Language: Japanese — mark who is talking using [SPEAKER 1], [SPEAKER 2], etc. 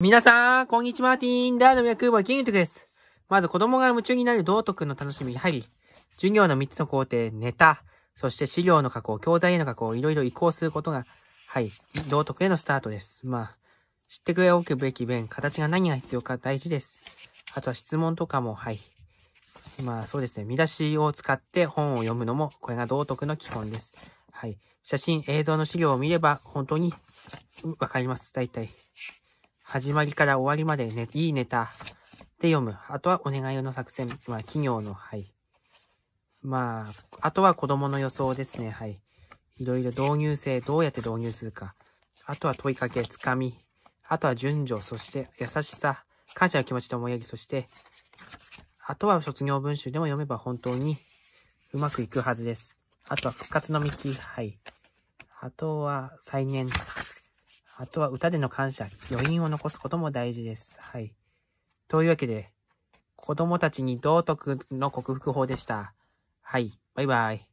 [SPEAKER 1] 皆さん、こんにちは、マーティン。ダーの役ー・キングテクです。まず、子供が夢中になる道徳の楽しみやはり、授業の3つの工程、ネタ、そして資料の加工、教材への加工、いろいろ移行することが、はい、道徳へのスタートです。まあ、知ってくれおくべき弁、形が何が必要か大事です。あとは質問とかも、はい。まあ、そうですね。見出しを使って本を読むのも、これが道徳の基本です。はい。写真、映像の資料を見れば、本当に、わかります。大体。始まりから終わりまで、ね、いいネタで読む。あとはお願いの作戦。まあ、企業の、はい。まあ、あとは子供の予想ですね、はい。いろいろ導入性、どうやって導入するか。あとは問いかけ、つかみ。あとは順序、そして優しさ、感謝の気持ちと思いやり、そして、あとは卒業文集でも読めば本当にうまくいくはずです。あとは復活の道、はい。あとは再燃、あとは歌での感謝、余韻を残すことも大事です。はい。というわけで、子供たちに道徳の克服法でした。はい。バイバイ。